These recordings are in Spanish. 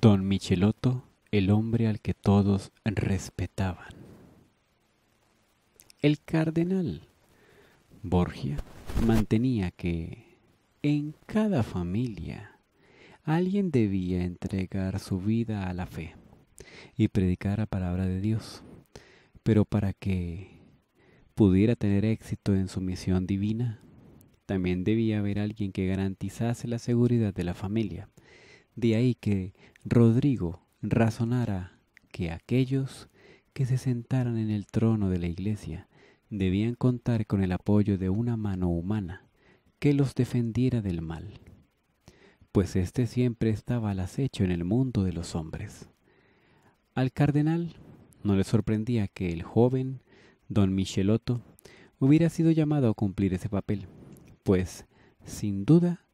Don Michelotto, el hombre al que todos respetaban. El cardenal Borgia mantenía que en cada familia alguien debía entregar su vida a la fe y predicar la palabra de Dios. Pero para que pudiera tener éxito en su misión divina, también debía haber alguien que garantizase la seguridad de la familia de ahí que Rodrigo razonara que aquellos que se sentaran en el trono de la iglesia debían contar con el apoyo de una mano humana que los defendiera del mal, pues éste siempre estaba al acecho en el mundo de los hombres. Al cardenal no le sorprendía que el joven don Michelotto hubiera sido llamado a cumplir ese papel, pues, sin duda,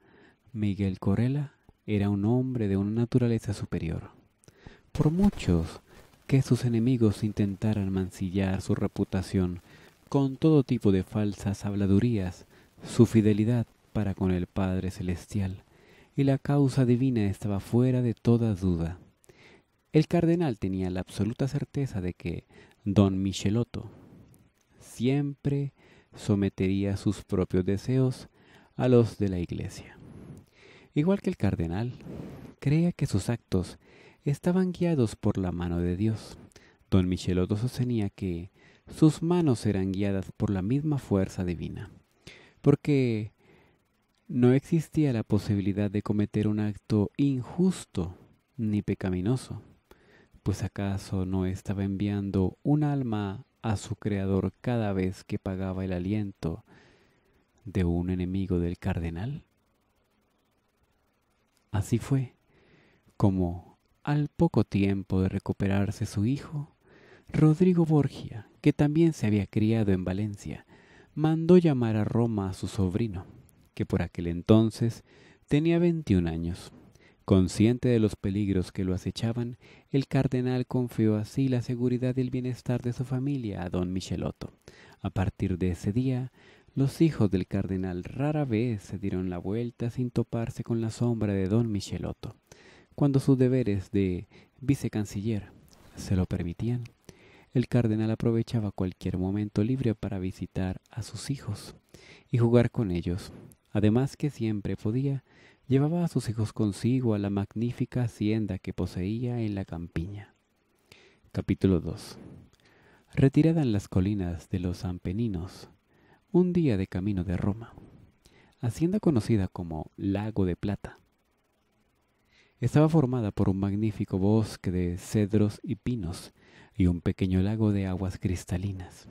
Miguel Corella era un hombre de una naturaleza superior. Por muchos que sus enemigos intentaran mancillar su reputación con todo tipo de falsas habladurías, su fidelidad para con el Padre Celestial y la causa divina estaba fuera de toda duda. El cardenal tenía la absoluta certeza de que don Michelotto siempre sometería sus propios deseos a los de la Iglesia. Igual que el cardenal, creía que sus actos estaban guiados por la mano de Dios. Don Michelotto sostenía que sus manos eran guiadas por la misma fuerza divina, porque no existía la posibilidad de cometer un acto injusto ni pecaminoso, pues acaso no estaba enviando un alma a su creador cada vez que pagaba el aliento de un enemigo del cardenal. Así fue como, al poco tiempo de recuperarse su hijo, Rodrigo Borgia, que también se había criado en Valencia, mandó llamar a Roma a su sobrino, que por aquel entonces tenía veintiún años. Consciente de los peligros que lo acechaban, el cardenal confió así la seguridad y el bienestar de su familia a don Michelotto. A partir de ese día, los hijos del cardenal rara vez se dieron la vuelta sin toparse con la sombra de don Michelotto, cuando sus deberes de vicecanciller se lo permitían. El cardenal aprovechaba cualquier momento libre para visitar a sus hijos y jugar con ellos. Además que siempre podía, llevaba a sus hijos consigo a la magnífica hacienda que poseía en la campiña. Capítulo 2. Retirada en las colinas de los Ampeninos, un día de camino de Roma, hacienda conocida como Lago de Plata. Estaba formada por un magnífico bosque de cedros y pinos y un pequeño lago de aguas cristalinas,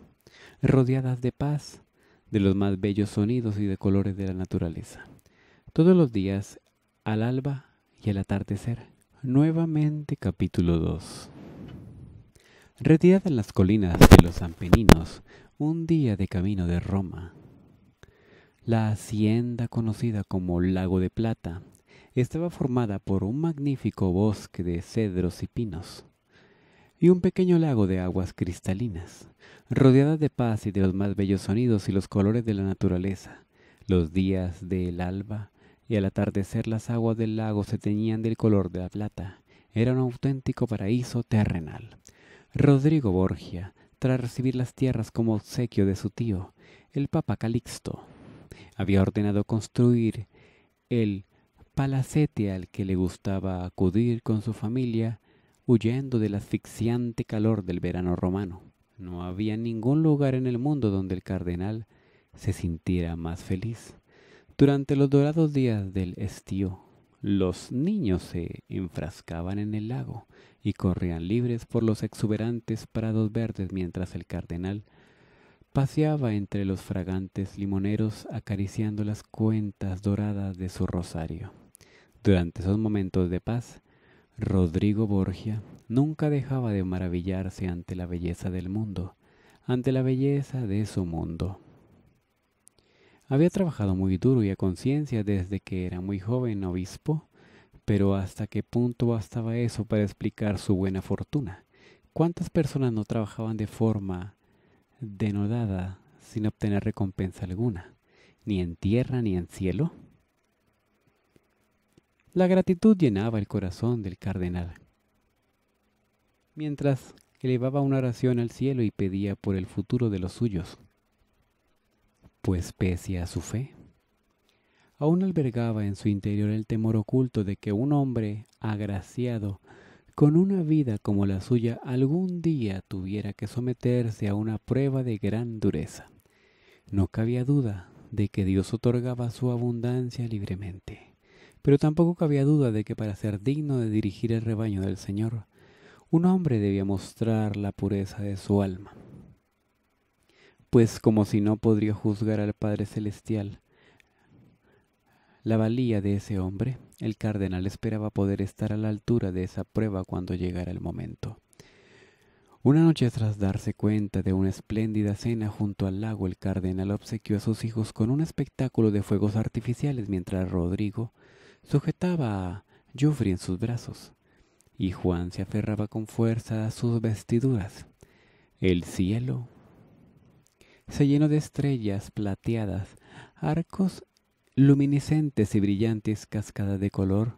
rodeadas de paz, de los más bellos sonidos y de colores de la naturaleza. Todos los días, al alba y al atardecer. Nuevamente capítulo 2. Retirada en las colinas de los Ampeninos, un día de camino de Roma, la hacienda conocida como Lago de Plata estaba formada por un magnífico bosque de cedros y pinos y un pequeño lago de aguas cristalinas, rodeada de paz y de los más bellos sonidos y los colores de la naturaleza. Los días del alba y al atardecer las aguas del lago se teñían del color de la plata. Era un auténtico paraíso terrenal. Rodrigo Borgia tras recibir las tierras como obsequio de su tío, el Papa Calixto. Había ordenado construir el palacete al que le gustaba acudir con su familia, huyendo del asfixiante calor del verano romano. No había ningún lugar en el mundo donde el cardenal se sintiera más feliz. Durante los dorados días del estío, los niños se enfrascaban en el lago y corrían libres por los exuberantes prados verdes mientras el cardenal paseaba entre los fragantes limoneros acariciando las cuentas doradas de su rosario. Durante esos momentos de paz, Rodrigo Borgia nunca dejaba de maravillarse ante la belleza del mundo, ante la belleza de su mundo. Había trabajado muy duro y a conciencia desde que era muy joven obispo pero ¿hasta qué punto bastaba eso para explicar su buena fortuna? ¿Cuántas personas no trabajaban de forma denodada sin obtener recompensa alguna, ni en tierra ni en cielo? La gratitud llenaba el corazón del cardenal. Mientras elevaba una oración al cielo y pedía por el futuro de los suyos, pues pese a su fe, aún albergaba en su interior el temor oculto de que un hombre agraciado con una vida como la suya algún día tuviera que someterse a una prueba de gran dureza. No cabía duda de que Dios otorgaba su abundancia libremente, pero tampoco cabía duda de que para ser digno de dirigir el rebaño del Señor, un hombre debía mostrar la pureza de su alma. Pues como si no podría juzgar al Padre Celestial, la valía de ese hombre, el cardenal esperaba poder estar a la altura de esa prueba cuando llegara el momento. Una noche tras darse cuenta de una espléndida cena junto al lago, el cardenal obsequió a sus hijos con un espectáculo de fuegos artificiales mientras Rodrigo sujetaba a Joffrey en sus brazos y Juan se aferraba con fuerza a sus vestiduras. El cielo se llenó de estrellas plateadas, arcos luminiscentes y brillantes cascadas de color,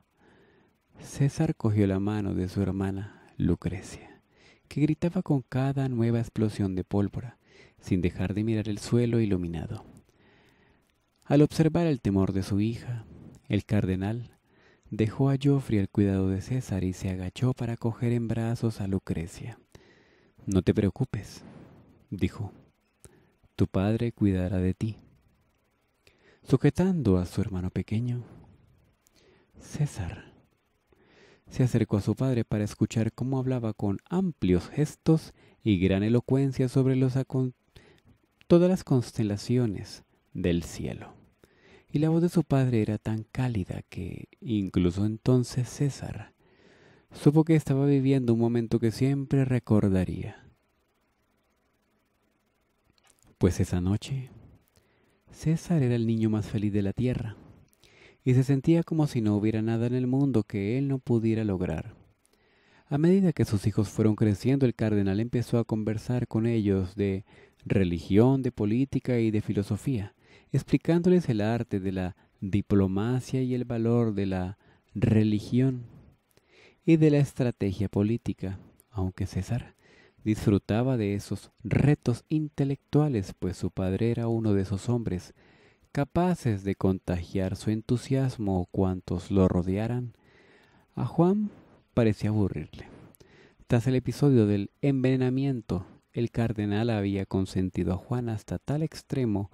César cogió la mano de su hermana Lucrecia, que gritaba con cada nueva explosión de pólvora, sin dejar de mirar el suelo iluminado. Al observar el temor de su hija, el cardenal dejó a Joffrey al cuidado de César y se agachó para coger en brazos a Lucrecia. No te preocupes, dijo. Tu padre cuidará de ti sujetando a su hermano pequeño. César se acercó a su padre para escuchar cómo hablaba con amplios gestos y gran elocuencia sobre todas las constelaciones del cielo. Y la voz de su padre era tan cálida que incluso entonces César supo que estaba viviendo un momento que siempre recordaría. Pues esa noche César era el niño más feliz de la tierra, y se sentía como si no hubiera nada en el mundo que él no pudiera lograr. A medida que sus hijos fueron creciendo, el cardenal empezó a conversar con ellos de religión, de política y de filosofía, explicándoles el arte de la diplomacia y el valor de la religión y de la estrategia política, aunque César Disfrutaba de esos retos intelectuales, pues su padre era uno de esos hombres capaces de contagiar su entusiasmo cuantos lo rodearan. A Juan parecía aburrirle. Tras el episodio del envenenamiento, el cardenal había consentido a Juan hasta tal extremo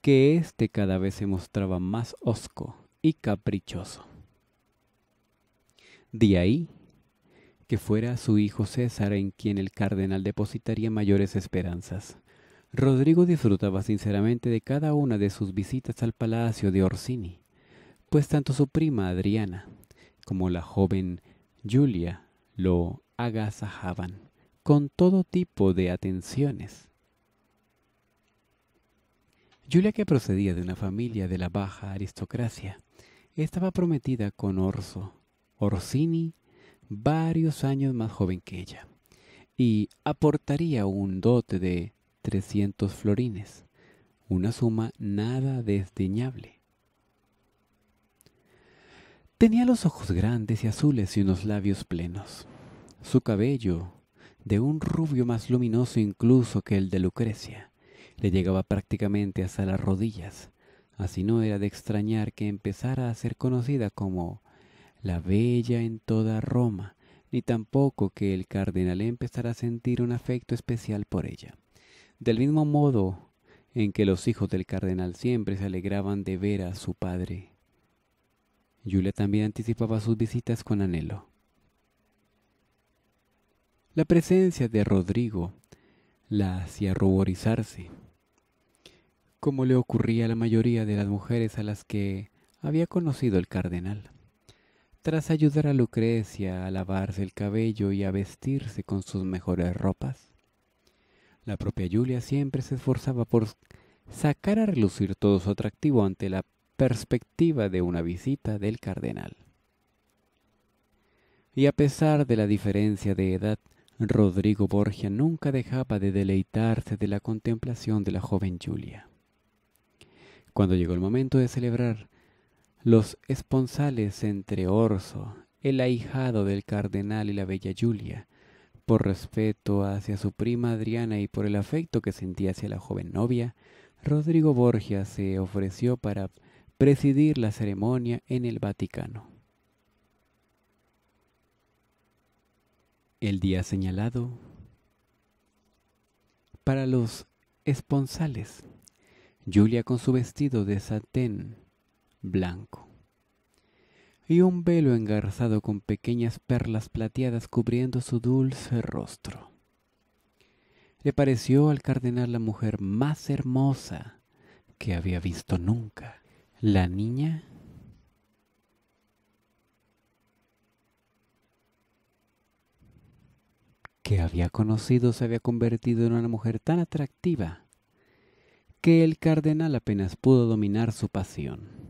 que éste cada vez se mostraba más hosco y caprichoso. De ahí que fuera su hijo César en quien el cardenal depositaría mayores esperanzas. Rodrigo disfrutaba sinceramente de cada una de sus visitas al palacio de Orsini, pues tanto su prima Adriana como la joven Julia lo agasajaban con todo tipo de atenciones. Julia, que procedía de una familia de la baja aristocracia, estaba prometida con Orso, Orsini varios años más joven que ella, y aportaría un dote de 300 florines, una suma nada desdeñable. Tenía los ojos grandes y azules y unos labios plenos. Su cabello, de un rubio más luminoso incluso que el de Lucrecia, le llegaba prácticamente hasta las rodillas, así no era de extrañar que empezara a ser conocida como la bella en toda Roma, ni tampoco que el cardenal empezara a sentir un afecto especial por ella. Del mismo modo en que los hijos del cardenal siempre se alegraban de ver a su padre, Julia también anticipaba sus visitas con anhelo. La presencia de Rodrigo la hacía ruborizarse, como le ocurría a la mayoría de las mujeres a las que había conocido el cardenal tras ayudar a Lucrecia a lavarse el cabello y a vestirse con sus mejores ropas. La propia Julia siempre se esforzaba por sacar a relucir todo su atractivo ante la perspectiva de una visita del cardenal. Y a pesar de la diferencia de edad, Rodrigo Borgia nunca dejaba de deleitarse de la contemplación de la joven Julia. Cuando llegó el momento de celebrar los esponsales entre Orso, el ahijado del cardenal y la bella Julia, por respeto hacia su prima Adriana y por el afecto que sentía hacia la joven novia, Rodrigo Borgia se ofreció para presidir la ceremonia en el Vaticano. El día señalado para los esponsales, Julia con su vestido de satén blanco. Y un velo engarzado con pequeñas perlas plateadas cubriendo su dulce rostro. Le pareció al cardenal la mujer más hermosa que había visto nunca. La niña que había conocido se había convertido en una mujer tan atractiva que el cardenal apenas pudo dominar su pasión.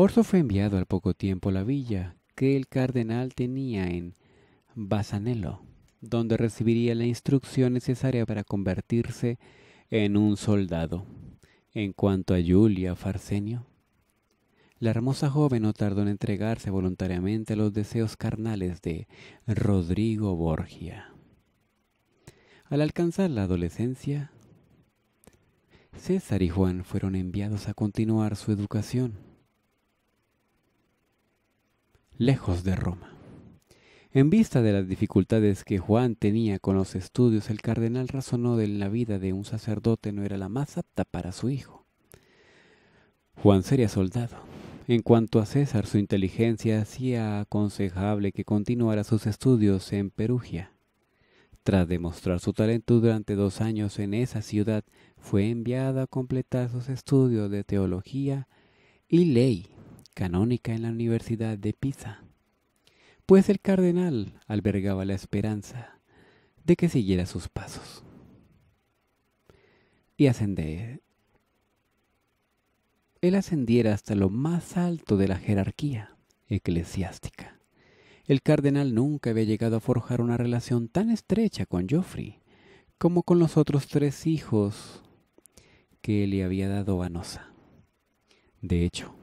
Orso fue enviado al poco tiempo a la villa que el cardenal tenía en Basanello, donde recibiría la instrucción necesaria para convertirse en un soldado. En cuanto a Julia Farsenio, la hermosa joven no tardó en entregarse voluntariamente a los deseos carnales de Rodrigo Borgia. Al alcanzar la adolescencia, César y Juan fueron enviados a continuar su educación lejos de Roma. En vista de las dificultades que Juan tenía con los estudios, el cardenal razonó de la vida de un sacerdote no era la más apta para su hijo. Juan sería soldado. En cuanto a César, su inteligencia hacía aconsejable que continuara sus estudios en Perugia. Tras demostrar su talento durante dos años en esa ciudad, fue enviado a completar sus estudios de teología y ley canónica en la Universidad de Pisa, pues el cardenal albergaba la esperanza de que siguiera sus pasos y ascendé. Él ascendiera hasta lo más alto de la jerarquía eclesiástica. El cardenal nunca había llegado a forjar una relación tan estrecha con Geoffrey como con los otros tres hijos que le había dado a De hecho,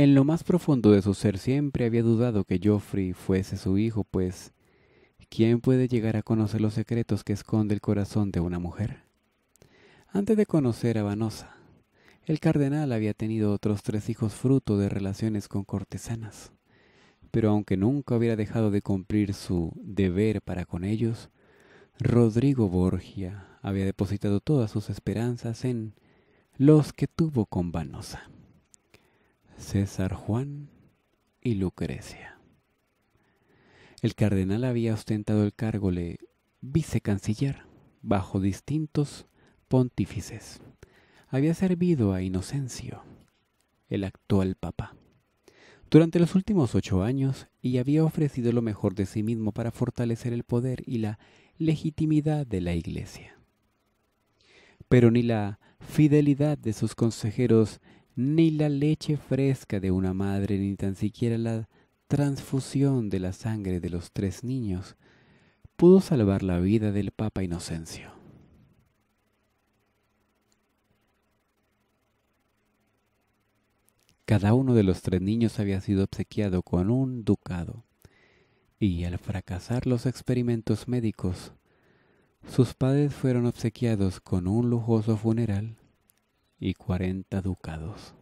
en lo más profundo de su ser siempre había dudado que Joffrey fuese su hijo, pues ¿quién puede llegar a conocer los secretos que esconde el corazón de una mujer? Antes de conocer a Vanosa, el cardenal había tenido otros tres hijos fruto de relaciones con cortesanas, pero aunque nunca hubiera dejado de cumplir su deber para con ellos, Rodrigo Borgia había depositado todas sus esperanzas en los que tuvo con Vanosa. César Juan y Lucrecia. El cardenal había ostentado el cargo de vicecanciller bajo distintos pontífices. Había servido a Inocencio, el actual papa, durante los últimos ocho años y había ofrecido lo mejor de sí mismo para fortalecer el poder y la legitimidad de la Iglesia. Pero ni la fidelidad de sus consejeros ni la leche fresca de una madre, ni tan siquiera la transfusión de la sangre de los tres niños, pudo salvar la vida del Papa Inocencio. Cada uno de los tres niños había sido obsequiado con un ducado, y al fracasar los experimentos médicos, sus padres fueron obsequiados con un lujoso funeral y 40 ducados.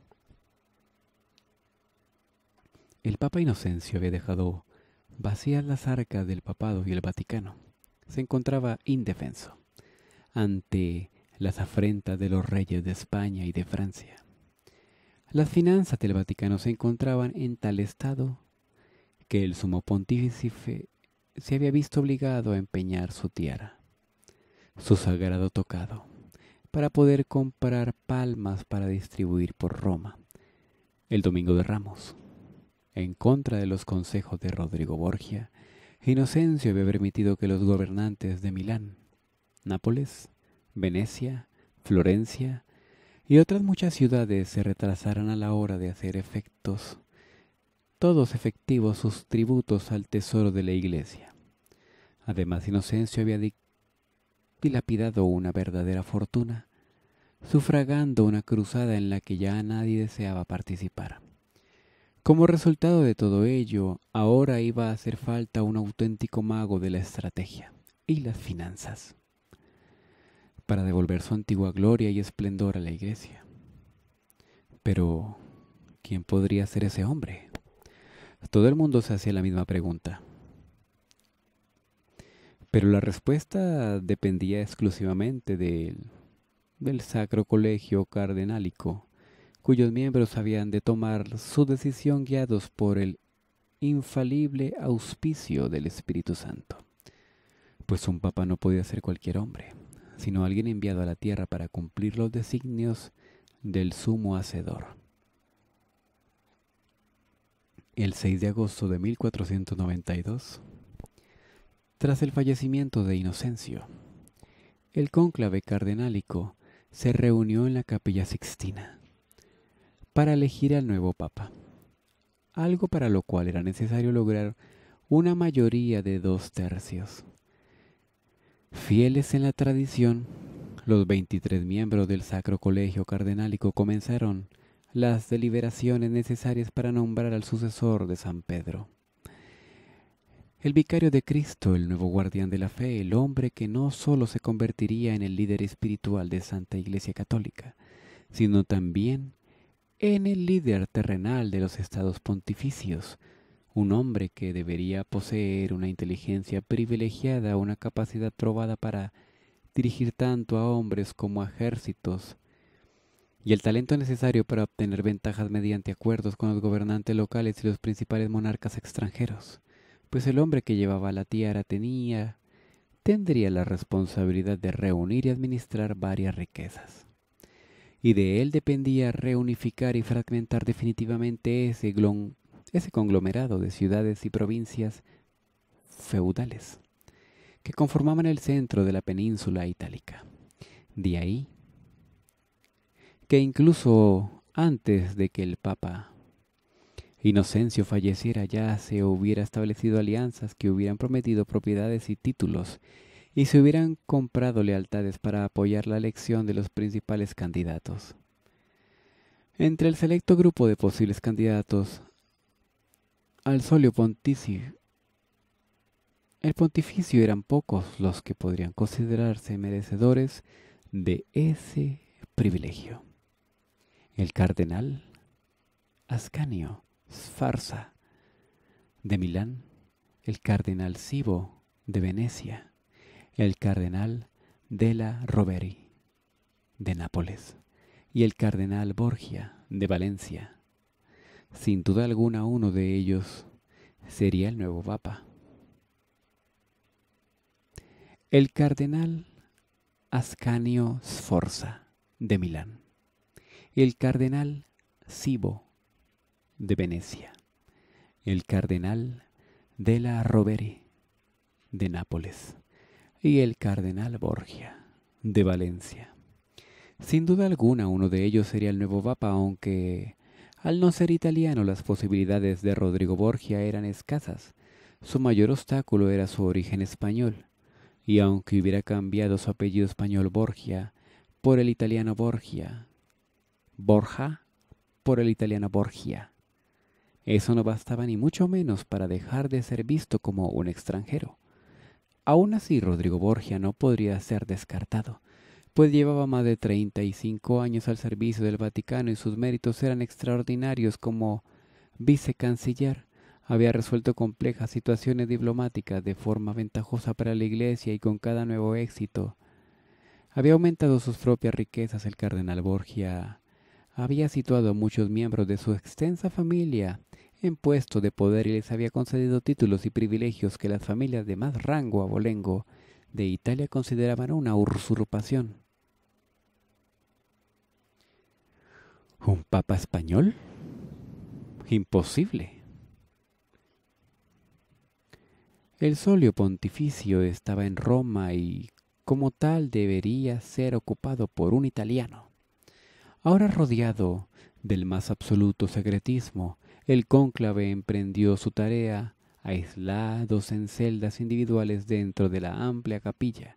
El Papa Inocencio había dejado vacías las arcas del papado y el Vaticano. Se encontraba indefenso ante las afrentas de los reyes de España y de Francia. Las finanzas del Vaticano se encontraban en tal estado que el sumo pontífice se había visto obligado a empeñar su tiara, su sagrado tocado para poder comprar palmas para distribuir por Roma el Domingo de Ramos. En contra de los consejos de Rodrigo Borgia, Inocencio había permitido que los gobernantes de Milán, Nápoles, Venecia, Florencia y otras muchas ciudades se retrasaran a la hora de hacer efectos, todos efectivos sus tributos al tesoro de la iglesia. Además, Inocencio había dilapidado una verdadera fortuna sufragando una cruzada en la que ya nadie deseaba participar. Como resultado de todo ello, ahora iba a hacer falta un auténtico mago de la estrategia y las finanzas para devolver su antigua gloria y esplendor a la iglesia. Pero, ¿quién podría ser ese hombre? Todo el mundo se hacía la misma pregunta. Pero la respuesta dependía exclusivamente del del Sacro Colegio Cardenálico, cuyos miembros habían de tomar su decisión guiados por el infalible auspicio del Espíritu Santo. Pues un papa no podía ser cualquier hombre, sino alguien enviado a la tierra para cumplir los designios del sumo hacedor. El 6 de agosto de 1492, tras el fallecimiento de Inocencio, el cónclave cardenálico se reunió en la capilla sixtina para elegir al nuevo papa, algo para lo cual era necesario lograr una mayoría de dos tercios. Fieles en la tradición, los 23 miembros del Sacro Colegio Cardenálico comenzaron las deliberaciones necesarias para nombrar al sucesor de San Pedro el vicario de Cristo, el nuevo guardián de la fe, el hombre que no sólo se convertiría en el líder espiritual de Santa Iglesia Católica, sino también en el líder terrenal de los estados pontificios, un hombre que debería poseer una inteligencia privilegiada, una capacidad probada para dirigir tanto a hombres como a ejércitos, y el talento necesario para obtener ventajas mediante acuerdos con los gobernantes locales y los principales monarcas extranjeros pues el hombre que llevaba la tiara tenía, tendría la responsabilidad de reunir y administrar varias riquezas. Y de él dependía reunificar y fragmentar definitivamente ese, glon, ese conglomerado de ciudades y provincias feudales que conformaban el centro de la península itálica. De ahí que incluso antes de que el Papa Inocencio falleciera ya se hubiera establecido alianzas que hubieran prometido propiedades y títulos, y se hubieran comprado lealtades para apoyar la elección de los principales candidatos. Entre el selecto grupo de posibles candidatos al solio pontificio, el pontificio eran pocos los que podrían considerarse merecedores de ese privilegio. El cardenal Ascanio Sfarza de Milán, el cardenal Cibo de Venecia, el cardenal Della Roveri de Nápoles y el cardenal Borgia de Valencia. Sin duda alguna uno de ellos sería el nuevo papa. El cardenal Ascanio Sforza de Milán, el cardenal Cibo de Venecia, el cardenal de la Rovere de Nápoles y el cardenal Borgia de Valencia. Sin duda alguna uno de ellos sería el nuevo papa, aunque al no ser italiano las posibilidades de Rodrigo Borgia eran escasas. Su mayor obstáculo era su origen español, y aunque hubiera cambiado su apellido español Borgia por el italiano Borgia, Borja por el italiano Borgia, eso no bastaba ni mucho menos para dejar de ser visto como un extranjero. Aún así, Rodrigo Borgia no podría ser descartado, pues llevaba más de 35 años al servicio del Vaticano y sus méritos eran extraordinarios como vicecanciller. Había resuelto complejas situaciones diplomáticas de forma ventajosa para la Iglesia y con cada nuevo éxito. Había aumentado sus propias riquezas el cardenal Borgia. Había situado a muchos miembros de su extensa familia en puesto de poder y les había concedido títulos y privilegios que las familias de más rango abolengo de Italia consideraban una usurpación. ¿Un papa español? Imposible. El solio pontificio estaba en Roma y como tal debería ser ocupado por un italiano. Ahora rodeado del más absoluto secretismo, el cónclave emprendió su tarea, aislados en celdas individuales dentro de la amplia capilla.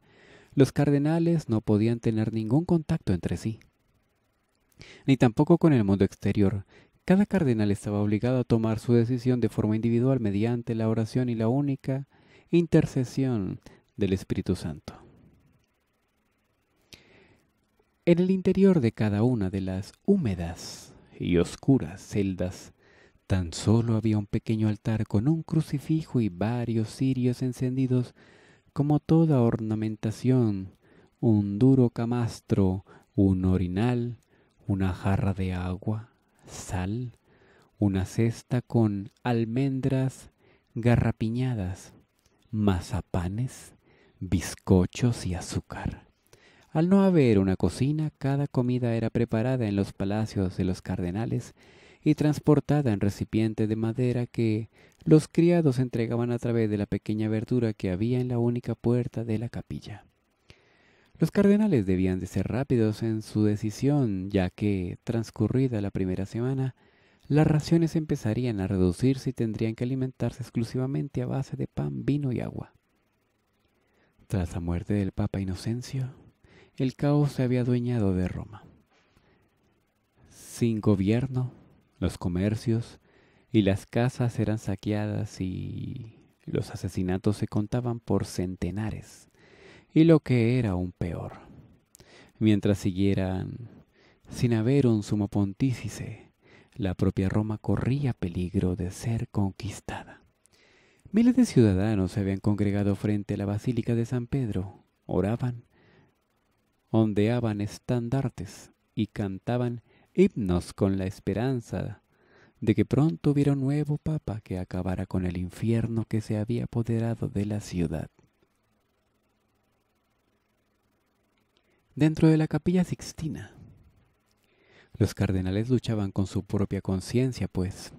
Los cardenales no podían tener ningún contacto entre sí, ni tampoco con el mundo exterior. Cada cardenal estaba obligado a tomar su decisión de forma individual mediante la oración y la única intercesión del Espíritu Santo. En el interior de cada una de las húmedas y oscuras celdas Tan solo había un pequeño altar con un crucifijo y varios cirios encendidos, como toda ornamentación, un duro camastro, un orinal, una jarra de agua, sal, una cesta con almendras garrapiñadas, mazapanes, bizcochos y azúcar. Al no haber una cocina, cada comida era preparada en los palacios de los cardenales y transportada en recipiente de madera que los criados entregaban a través de la pequeña verdura que había en la única puerta de la capilla. Los cardenales debían de ser rápidos en su decisión, ya que, transcurrida la primera semana, las raciones empezarían a reducirse y tendrían que alimentarse exclusivamente a base de pan, vino y agua. Tras la muerte del Papa Inocencio, el caos se había adueñado de Roma. Sin gobierno, los comercios y las casas eran saqueadas y los asesinatos se contaban por centenares. Y lo que era aún peor, mientras siguieran sin haber un sumo pontífice, la propia Roma corría peligro de ser conquistada. Miles de ciudadanos se habían congregado frente a la Basílica de San Pedro, oraban, ondeaban estandartes y cantaban himnos con la esperanza de que pronto hubiera un nuevo papa que acabara con el infierno que se había apoderado de la ciudad. Dentro de la capilla sixtina, los cardenales luchaban con su propia conciencia, pues,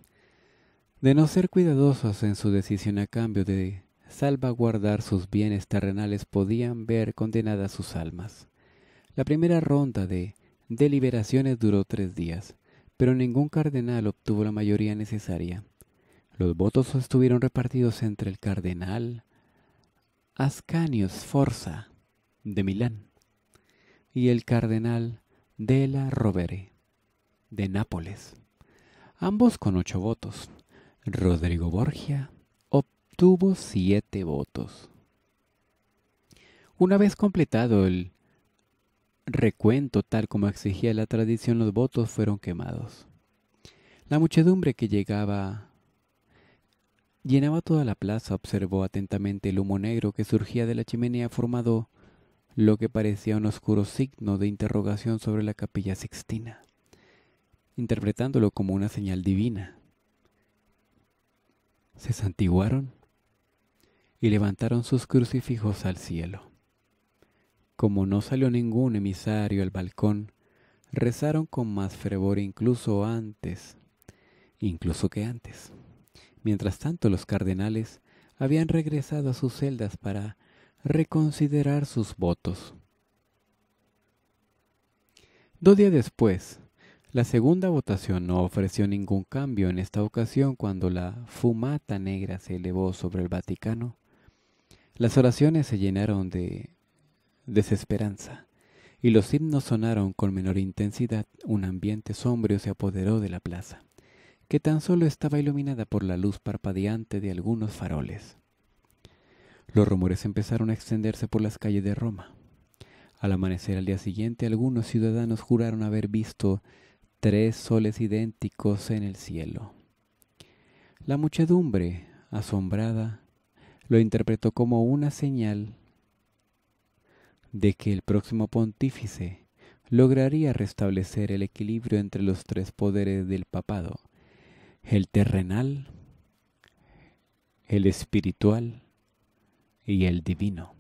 de no ser cuidadosos en su decisión a cambio de salvaguardar sus bienes terrenales podían ver condenadas sus almas. La primera ronda de deliberaciones duró tres días, pero ningún cardenal obtuvo la mayoría necesaria. Los votos estuvieron repartidos entre el cardenal Ascanio Sforza de Milán y el cardenal Della Rovere de Nápoles, ambos con ocho votos. Rodrigo Borgia obtuvo siete votos. Una vez completado el recuento tal como exigía la tradición, los votos fueron quemados. La muchedumbre que llegaba llenaba toda la plaza, observó atentamente el humo negro que surgía de la chimenea formado lo que parecía un oscuro signo de interrogación sobre la capilla sextina, interpretándolo como una señal divina. Se santiguaron y levantaron sus crucifijos al cielo. Como no salió ningún emisario al balcón, rezaron con más fervor incluso antes, incluso que antes. Mientras tanto, los cardenales habían regresado a sus celdas para reconsiderar sus votos. Dos días después, la segunda votación no ofreció ningún cambio en esta ocasión cuando la fumata negra se elevó sobre el Vaticano. Las oraciones se llenaron de desesperanza, y los himnos sonaron con menor intensidad, un ambiente sombrío se apoderó de la plaza, que tan solo estaba iluminada por la luz parpadeante de algunos faroles. Los rumores empezaron a extenderse por las calles de Roma. Al amanecer al día siguiente, algunos ciudadanos juraron haber visto tres soles idénticos en el cielo. La muchedumbre, asombrada, lo interpretó como una señal de que el próximo pontífice lograría restablecer el equilibrio entre los tres poderes del papado, el terrenal, el espiritual y el divino.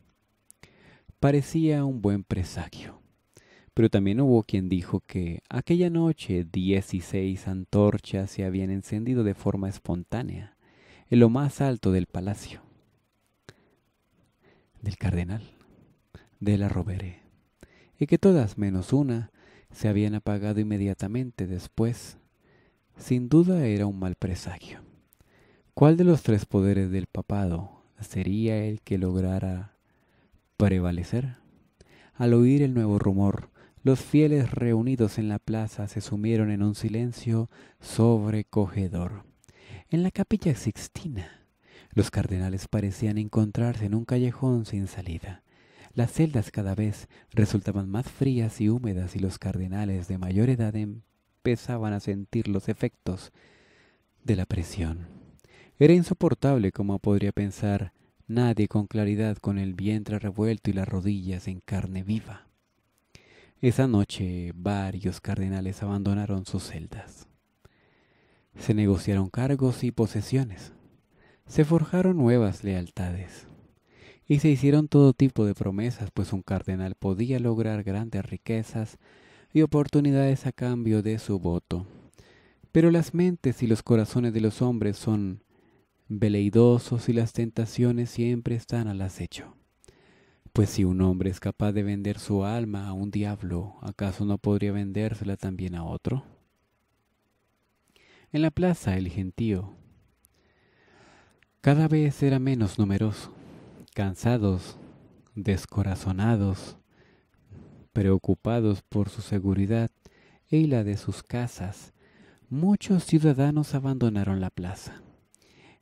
Parecía un buen presagio, pero también hubo quien dijo que aquella noche 16 antorchas se habían encendido de forma espontánea en lo más alto del palacio del cardenal de la roberé, y que todas menos una se habían apagado inmediatamente después. Sin duda era un mal presagio. ¿Cuál de los tres poderes del papado sería el que lograra prevalecer? Al oír el nuevo rumor, los fieles reunidos en la plaza se sumieron en un silencio sobrecogedor. En la capilla Sixtina, los cardenales parecían encontrarse en un callejón sin salida, las celdas cada vez resultaban más frías y húmedas y los cardenales de mayor edad empezaban a sentir los efectos de la presión. Era insoportable como podría pensar nadie con claridad con el vientre revuelto y las rodillas en carne viva. Esa noche varios cardenales abandonaron sus celdas. Se negociaron cargos y posesiones. Se forjaron nuevas lealtades y se hicieron todo tipo de promesas, pues un cardenal podía lograr grandes riquezas y oportunidades a cambio de su voto. Pero las mentes y los corazones de los hombres son veleidosos y las tentaciones siempre están al acecho. Pues si un hombre es capaz de vender su alma a un diablo, ¿acaso no podría vendérsela también a otro? En la plaza el gentío cada vez era menos numeroso cansados, descorazonados, preocupados por su seguridad e y la de sus casas, muchos ciudadanos abandonaron la plaza.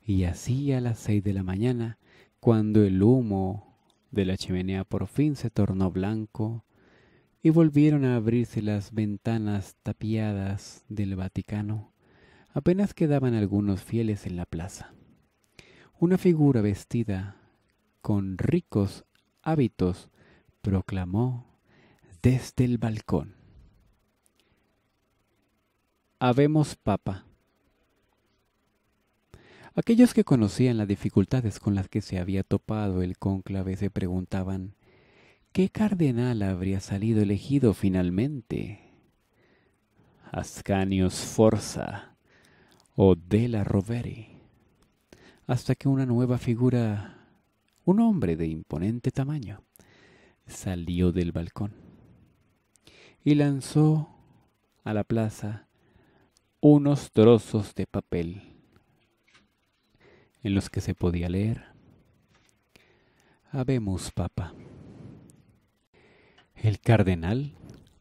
Y así a las seis de la mañana, cuando el humo de la chimenea por fin se tornó blanco, y volvieron a abrirse las ventanas tapiadas del Vaticano, apenas quedaban algunos fieles en la plaza. Una figura vestida con ricos hábitos, proclamó desde el balcón. Habemos Papa. Aquellos que conocían las dificultades con las que se había topado el cónclave se preguntaban ¿qué cardenal habría salido elegido finalmente? Ascanio Forza o Della Rovere? Hasta que una nueva figura un hombre de imponente tamaño salió del balcón y lanzó a la plaza unos trozos de papel en los que se podía leer "Habemos Papa. El cardenal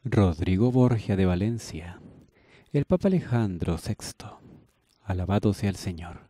Rodrigo Borgia de Valencia, el Papa Alejandro VI, alabado sea el Señor,